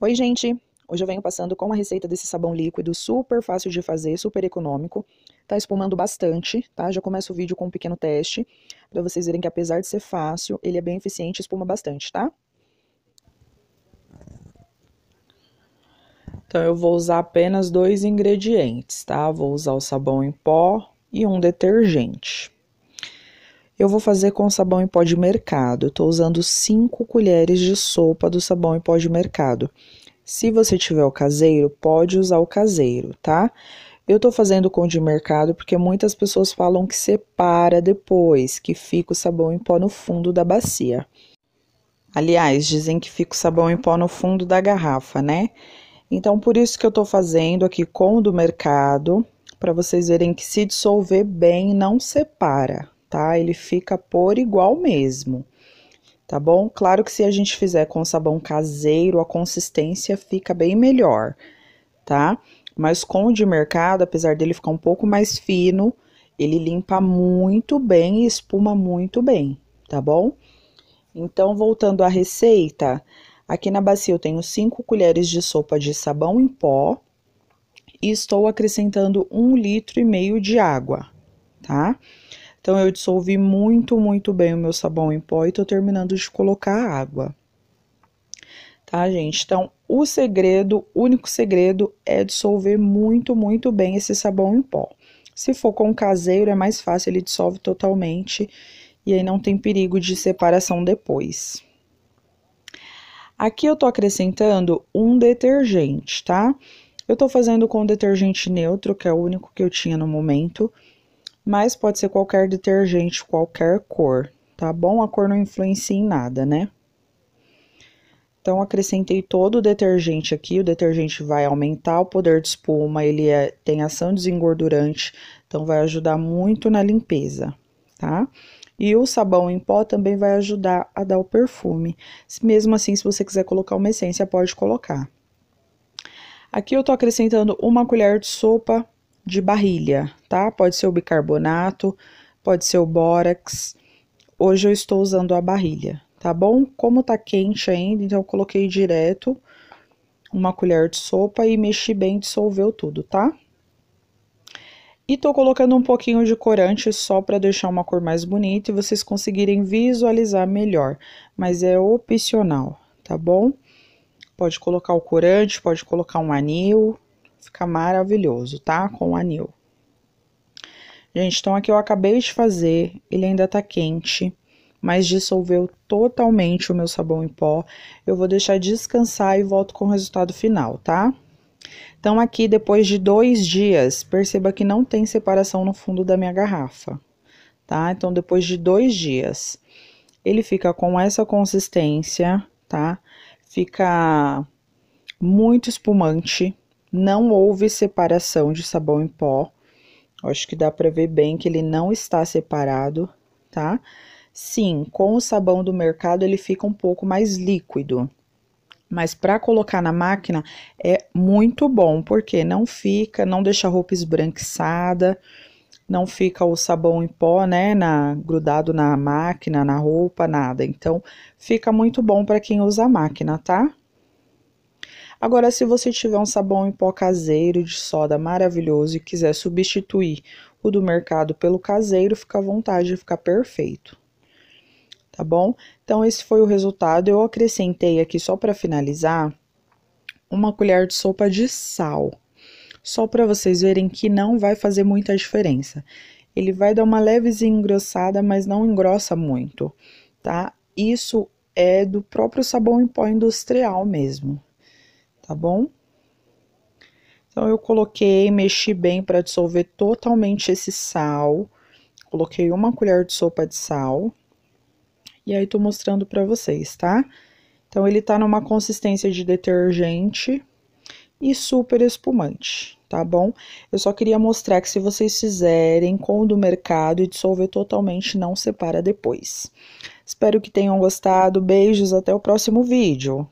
Oi, gente! Hoje eu venho passando com a receita desse sabão líquido, super fácil de fazer, super econômico. Tá espumando bastante, tá? Já começo o vídeo com um pequeno teste, para vocês verem que apesar de ser fácil, ele é bem eficiente e espuma bastante, tá? Então eu vou usar apenas dois ingredientes, tá? Vou usar o sabão em pó e um detergente. Eu vou fazer com sabão em pó de mercado. Estou usando 5 colheres de sopa do sabão em pó de mercado. Se você tiver o caseiro, pode usar o caseiro, tá? Eu tô fazendo com de mercado porque muitas pessoas falam que separa depois, que fica o sabão em pó no fundo da bacia. Aliás, dizem que fica o sabão em pó no fundo da garrafa, né? Então, por isso que eu tô fazendo aqui com o do mercado, para vocês verem que se dissolver bem, não separa, tá? Ele fica por igual mesmo, tá bom? Claro que se a gente fizer com sabão caseiro, a consistência fica bem melhor, tá? Mas com o de mercado, apesar dele ficar um pouco mais fino, ele limpa muito bem e espuma muito bem, tá bom? Então, voltando à receita, aqui na bacia eu tenho 5 colheres de sopa de sabão em pó e estou acrescentando um litro e meio de água, tá? Então eu dissolvi muito, muito bem o meu sabão em pó e tô terminando de colocar a água. Tá, gente? Então, o segredo, o único segredo é dissolver muito, muito bem esse sabão em pó. Se for com caseiro, é mais fácil, ele dissolve totalmente e aí não tem perigo de separação depois. Aqui eu tô acrescentando um detergente, tá? Eu tô fazendo com detergente neutro, que é o único que eu tinha no momento mas pode ser qualquer detergente, qualquer cor, tá bom? A cor não influencia em nada, né? Então, acrescentei todo o detergente aqui. O detergente vai aumentar o poder de espuma, ele é, tem ação desengordurante, então vai ajudar muito na limpeza, tá? E o sabão em pó também vai ajudar a dar o perfume. Mesmo assim, se você quiser colocar uma essência, pode colocar. Aqui eu tô acrescentando uma colher de sopa de barrilha, tá? Pode ser o bicarbonato, pode ser o bórax. Hoje eu estou usando a barrilha, tá bom? Como tá quente ainda, então eu coloquei direto uma colher de sopa e mexi bem, dissolveu tudo, tá? E tô colocando um pouquinho de corante só para deixar uma cor mais bonita e vocês conseguirem visualizar melhor, mas é opcional, tá bom? Pode colocar o corante, pode colocar um anil, Fica maravilhoso, tá? Com anil. Gente, então aqui eu acabei de fazer, ele ainda tá quente, mas dissolveu totalmente o meu sabão em pó. Eu vou deixar descansar e volto com o resultado final, tá? Então aqui, depois de dois dias, perceba que não tem separação no fundo da minha garrafa, tá? Então depois de dois dias, ele fica com essa consistência, tá? Fica muito espumante, não houve separação de sabão em pó. Acho que dá para ver bem que ele não está separado, tá? Sim, com o sabão do mercado ele fica um pouco mais líquido. Mas para colocar na máquina é muito bom, porque não fica, não deixa a roupa esbranquiçada, não fica o sabão em pó, né, na, grudado na máquina, na roupa, nada. Então, fica muito bom para quem usa a máquina, tá? Agora, se você tiver um sabão em pó caseiro de soda maravilhoso e quiser substituir o do mercado pelo caseiro, fica à vontade, fica perfeito. Tá bom? Então, esse foi o resultado. Eu acrescentei aqui, só para finalizar, uma colher de sopa de sal. Só para vocês verem que não vai fazer muita diferença. Ele vai dar uma levezinha engrossada, mas não engrossa muito, tá? Isso é do próprio sabão em pó industrial mesmo tá bom? Então, eu coloquei, mexi bem para dissolver totalmente esse sal. Coloquei uma colher de sopa de sal. E aí, tô mostrando para vocês, tá? Então, ele tá numa consistência de detergente e super espumante, tá bom? Eu só queria mostrar que se vocês fizerem com o do mercado e dissolver totalmente, não separa depois. Espero que tenham gostado. Beijos, até o próximo vídeo.